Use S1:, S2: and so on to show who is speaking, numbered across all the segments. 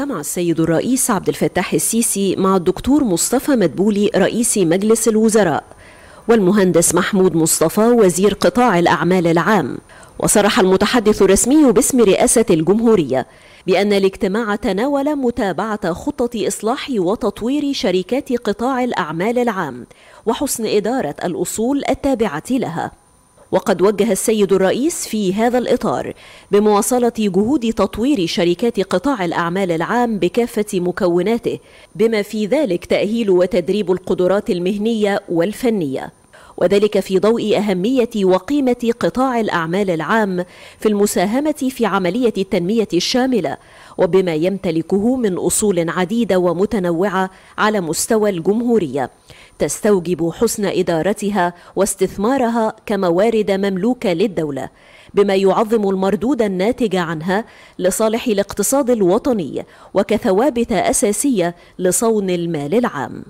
S1: اجتمع السيد الرئيس عبد الفتاح السيسي مع الدكتور مصطفى مدبولي رئيس مجلس الوزراء والمهندس محمود مصطفى وزير قطاع الأعمال العام وصرح المتحدث الرسمي باسم رئاسة الجمهورية بأن الاجتماع تناول متابعة خطه إصلاح وتطوير شركات قطاع الأعمال العام وحسن إدارة الأصول التابعة لها وقد وجه السيد الرئيس في هذا الإطار بمواصلة جهود تطوير شركات قطاع الأعمال العام بكافة مكوناته بما في ذلك تأهيل وتدريب القدرات المهنية والفنية وذلك في ضوء أهمية وقيمة قطاع الأعمال العام في المساهمة في عملية التنمية الشاملة وبما يمتلكه من أصول عديدة ومتنوعة على مستوى الجمهورية تستوجب حسن إدارتها واستثمارها كموارد مملوكة للدولة بما يعظم المردود الناتج عنها لصالح الاقتصاد الوطني وكثوابت أساسية لصون المال العام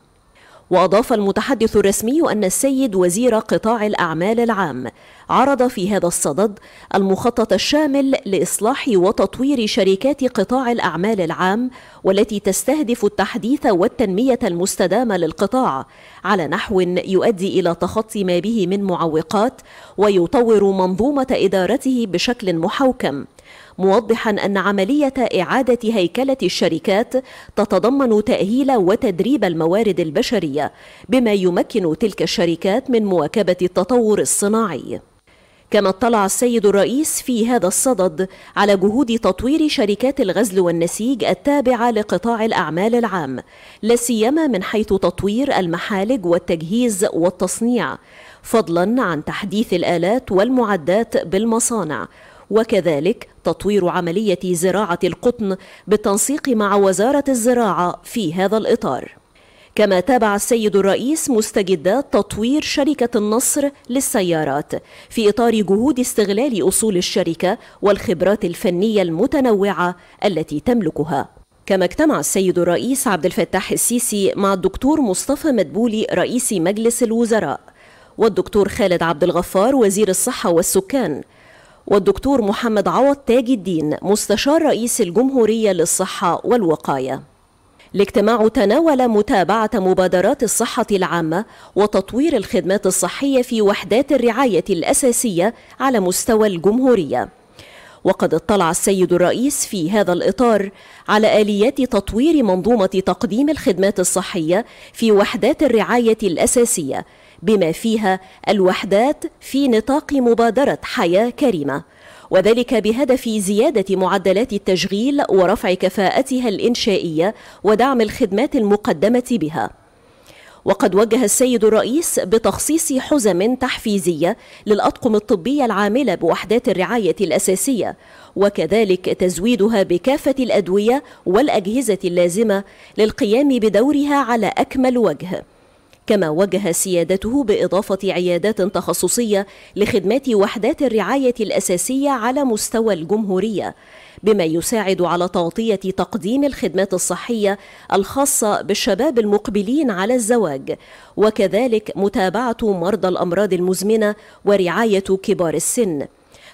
S1: وأضاف المتحدث الرسمي أن السيد وزير قطاع الأعمال العام عرض في هذا الصدد المخطط الشامل لإصلاح وتطوير شركات قطاع الأعمال العام والتي تستهدف التحديث والتنمية المستدامة للقطاع على نحو يؤدي إلى تخطي ما به من معوقات ويطور منظومة إدارته بشكل محوكم موضحا أن عملية إعادة هيكلة الشركات تتضمن تأهيل وتدريب الموارد البشرية بما يمكن تلك الشركات من مواكبة التطور الصناعي كما اطلع السيد الرئيس في هذا الصدد على جهود تطوير شركات الغزل والنسيج التابعه لقطاع الاعمال العام لا سيما من حيث تطوير المحالج والتجهيز والتصنيع فضلا عن تحديث الالات والمعدات بالمصانع وكذلك تطوير عملية زراعة القطن بالتنسيق مع وزارة الزراعة في هذا الإطار كما تابع السيد الرئيس مستجدات تطوير شركة النصر للسيارات في إطار جهود استغلال أصول الشركة والخبرات الفنية المتنوعة التي تملكها كما اجتمع السيد الرئيس عبد الفتاح السيسي مع الدكتور مصطفى مدبولي رئيس مجلس الوزراء والدكتور خالد عبد الغفار وزير الصحة والسكان والدكتور محمد عوض تاج الدين مستشار رئيس الجمهورية للصحة والوقاية الاجتماع تناول متابعة مبادرات الصحة العامة وتطوير الخدمات الصحية في وحدات الرعاية الأساسية على مستوى الجمهورية وقد اطلع السيد الرئيس في هذا الإطار على آليات تطوير منظومة تقديم الخدمات الصحية في وحدات الرعاية الأساسية بما فيها الوحدات في نطاق مبادرة حياة كريمة وذلك بهدف زيادة معدلات التشغيل ورفع كفاءتها الإنشائية ودعم الخدمات المقدمة بها وقد وجه السيد الرئيس بتخصيص حزم تحفيزية للأطقم الطبية العاملة بوحدات الرعاية الأساسية وكذلك تزويدها بكافة الأدوية والأجهزة اللازمة للقيام بدورها على أكمل وجه كما وجه سيادته بإضافة عيادات تخصصية لخدمات وحدات الرعاية الأساسية على مستوى الجمهورية بما يساعد على تغطية تقديم الخدمات الصحية الخاصة بالشباب المقبلين على الزواج وكذلك متابعة مرضى الأمراض المزمنة ورعاية كبار السن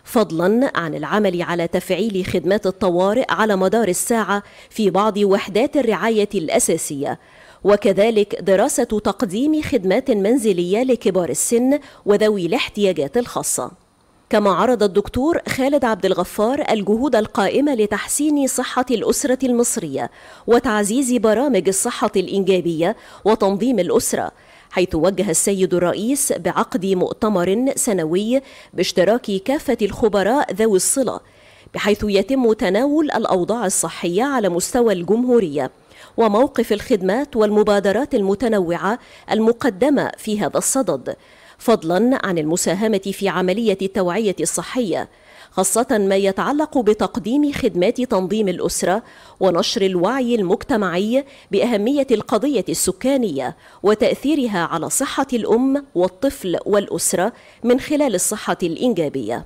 S1: فضلا عن العمل على تفعيل خدمات الطوارئ على مدار الساعة في بعض وحدات الرعاية الأساسية وكذلك دراسة تقديم خدمات منزلية لكبار السن وذوي الاحتياجات الخاصة كما عرض الدكتور خالد عبد الغفار الجهود القائمة لتحسين صحة الأسرة المصرية وتعزيز برامج الصحة الإنجابية وتنظيم الأسرة حيث وجه السيد الرئيس بعقد مؤتمر سنوي باشتراك كافة الخبراء ذوي الصلة بحيث يتم تناول الأوضاع الصحية على مستوى الجمهورية وموقف الخدمات والمبادرات المتنوعة المقدمة في هذا الصدد فضلا عن المساهمة في عملية التوعية الصحية خاصة ما يتعلق بتقديم خدمات تنظيم الأسرة ونشر الوعي المجتمعي بأهمية القضية السكانية وتأثيرها على صحة الأم والطفل والأسرة من خلال الصحة الإنجابية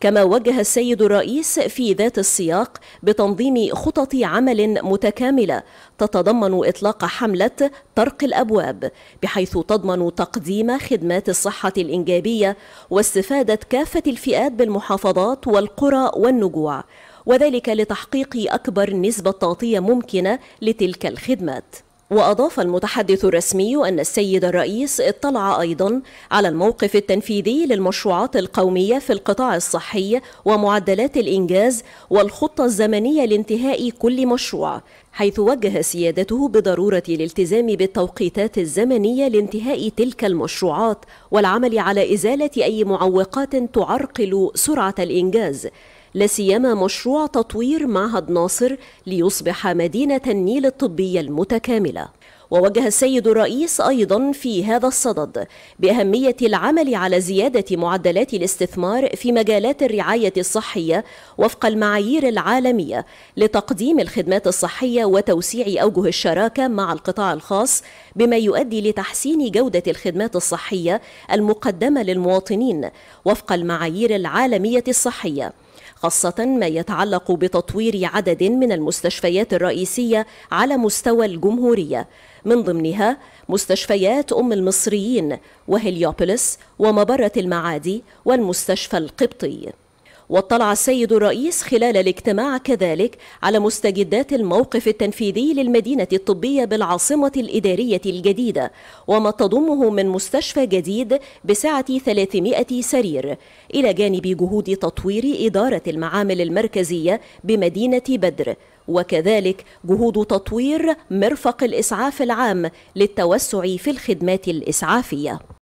S1: كما وجه السيد الرئيس في ذات السياق بتنظيم خطط عمل متكاملة تتضمن إطلاق حملة طرق الأبواب بحيث تضمن تقديم خدمات الصحة الإنجابية واستفادة كافة الفئات بالمحافظات والقرى والنجوع وذلك لتحقيق أكبر نسبة تغطية ممكنة لتلك الخدمات وأضاف المتحدث الرسمي أن السيد الرئيس اطلع أيضا على الموقف التنفيذي للمشروعات القومية في القطاع الصحي ومعدلات الإنجاز والخطة الزمنية لانتهاء كل مشروع حيث وجه سيادته بضرورة الالتزام بالتوقيتات الزمنية لانتهاء تلك المشروعات والعمل على إزالة أي معوقات تعرقل سرعة الإنجاز لاسيما مشروع تطوير معهد ناصر ليصبح مدينة النيل الطبية المتكاملة ووجه السيد الرئيس أيضا في هذا الصدد بأهمية العمل على زيادة معدلات الاستثمار في مجالات الرعاية الصحية وفق المعايير العالمية لتقديم الخدمات الصحية وتوسيع أوجه الشراكة مع القطاع الخاص بما يؤدي لتحسين جودة الخدمات الصحية المقدمة للمواطنين وفق المعايير العالمية الصحية خاصة ما يتعلق بتطوير عدد من المستشفيات الرئيسية على مستوى الجمهورية من ضمنها مستشفيات أم المصريين وهليوبوليس ومبرة المعادي والمستشفى القبطي واطلع السيد الرئيس خلال الاجتماع كذلك على مستجدات الموقف التنفيذي للمدينة الطبية بالعاصمة الإدارية الجديدة وما تضمه من مستشفى جديد بسعة 300 سرير إلى جانب جهود تطوير إدارة المعامل المركزية بمدينة بدر وكذلك جهود تطوير مرفق الإسعاف العام للتوسع في الخدمات الإسعافية